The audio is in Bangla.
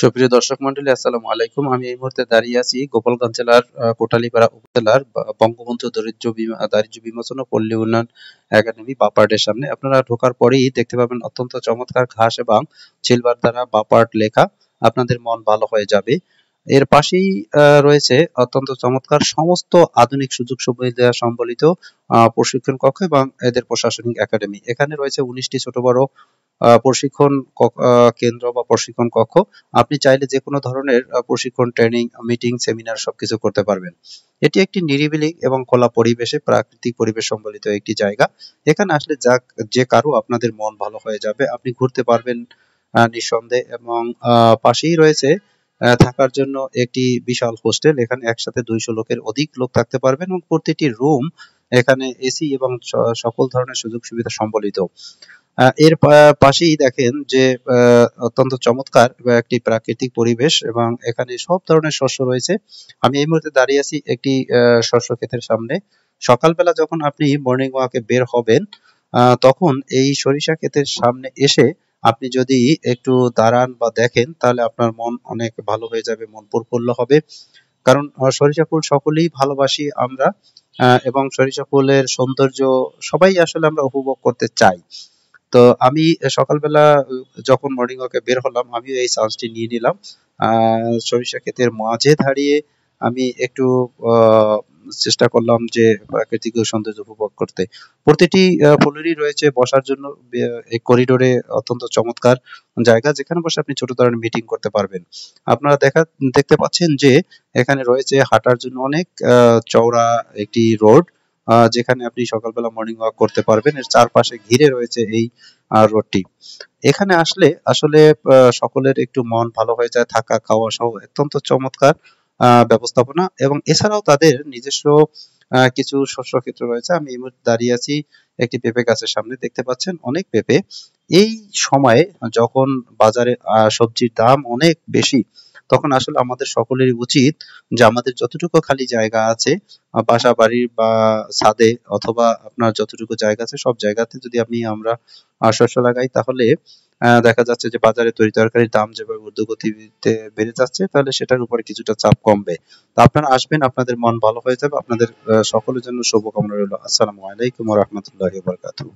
সুপ্রিয় দর্শক মন্ডলী আসসালামু আলাইকুম আমি এই মুহূর্তে দাঁড়িয়ে আছি গোপালগঞ্জ জেলার কোটালীপাড়া উপজেলার বঙ্গবন্ধু দরিদ্র বিমা দারিদ্র বিমোচন ও পল্লী উন্নয়ন একাডেমি বাপার্টের সামনে আপনারা ঢোকার পরেই দেখতে পাবেন অত্যন্ত চমৎকার ঘাস এবং সিলভার দ্বারা বাপার্ট লেখা আপনাদের মন ভালো হয়ে যাবে এর পাশেই রয়েছে অত্যন্ত চমৎকার সমস্ত আধুনিক সুযোগ সুবিধা সম্বলিত প্রশিক্ষণ কক্ষ এবং এদের প্রশাসনিক একাডেমি এখানে রয়েছে উনিশটি ছোট বড় প্রশিক্ষণ কেন্দ্র বা প্রশিক্ষণ কক্ষ আপনি চাইলে যে কোনো ধরনের প্রশিক্ষণ ট্রেনিং মিটিং সেমিনার সবকিছু করতে পারবেন এটি একটি নিরিবিলি এবং খোলা পরিবেশে প্রাকৃতিক পরিবেশ সম্বলিত একটি জায়গা এখানে আসলে যা যে কারো আপনাদের মন ভালো হয়ে যাবে আপনি ঘুরতে পারবেন নিঃসন্দেহে এবং পাশেই রয়েছে থাকার জন্য একটি বিশাল হোস্টেল এখানে একসাথে দুইশো লোকের অধিক লোক থাকতে পারবেন এবং প্রতিটি রুম এখানে এসি এবং সকল ধরনের সুযোগ সুবিধা সম্বলিত এর পাশেই দেখেন যে অত্যন্ত চমৎকার একটি প্রাকৃতিক পরিবেশ এবং এখানে সব ধরনের শস্য রয়েছে আমি এই মুহূর্তে দাঁড়িয়ে আছি একটি শস্য ক্ষেতের সামনে সকালবেলা যখন আপনি মর্নিং ওয়াকে বের হবেন তখন এই সরিষা ক্ষেতের সামনে এসে আপনি যদি একটু দাঁড়ান বা দেখেন তাহলে আপনার মন অনেক ভালো হয়ে যাবে মন প্রফুল্ল হবে কারণ সরিষা ফুল সকলেই ভালোবাসি আমরা এবং সরিষা ফুলের সৌন্দর্য সবাই আসলে আমরা উপভোগ করতে চাই তো আমি সকালবেলা যখন মর্নিং ওয়াকে বের হলাম আমিও এই চান্সটি নিয়ে নিলাম সরিষা ক্ষেতের মাঝে দাঁড়িয়ে আমি একটু চেষ্টা করলাম যে প্রাকৃতিক সৌন্দর্য উপভোগ করতে প্রতিটি ফুলেরই রয়েছে বসার জন্য এই করিডোরে অত্যন্ত চমৎকার জায়গা যেখানে বসে আপনি ছোট ধরনের মিটিং করতে পারবেন আপনারা দেখা দেখতে পাচ্ছেন যে এখানে রয়েছে হাঁটার জন্য অনেক চওড়া একটি রোড যেখানে আপনি সকালবেলা মর্নিং ওয়াক করতে পারবেন এর চারপাশে ঘিরে রয়েছে এই রোডটি এখানে আসলে আসলে সকলের একটু মন ভালো হয়ে যায় থাকা খাওয়া সহ অত্যন্ত চমৎকার ব্যবস্থাপনা এবং এছাড়াও তাদের নিজস্ব কিছু শস্য ক্ষেত্র রয়েছে আমি এই মুহূর্তে দাঁড়িয়ে আছি একটি পেঁপে গাছের সামনে দেখতে পাচ্ছেন অনেক পেঁপে এই সময়ে যখন বাজারে সবজির দাম অনেক বেশি তখন আসলে আমাদের সকলেরই উচিত যে আমাদের যতটুকু খালি জায়গা আছে বাসা বাড়ির বা ছাদে অথবা আপনার যতটুকু জায়গা আছে সব জায়গাতে যদি আপনি আমরা শস্য লাগাই তাহলে দেখা যাচ্ছে যে বাজারে তৈরি তরকারির দাম যেভাবে ঊর্ধ্বগতিতে বেড়ে যাচ্ছে তাহলে সেটার উপরে কিছুটা চাপ কমবে তা আপনারা আসবেন আপনাদের মন ভালো হয়ে যাবে আপনাদের সকলের জন্য শুভকামনা রইল আসসালামু আলাইকুম রহমতুল্লাহ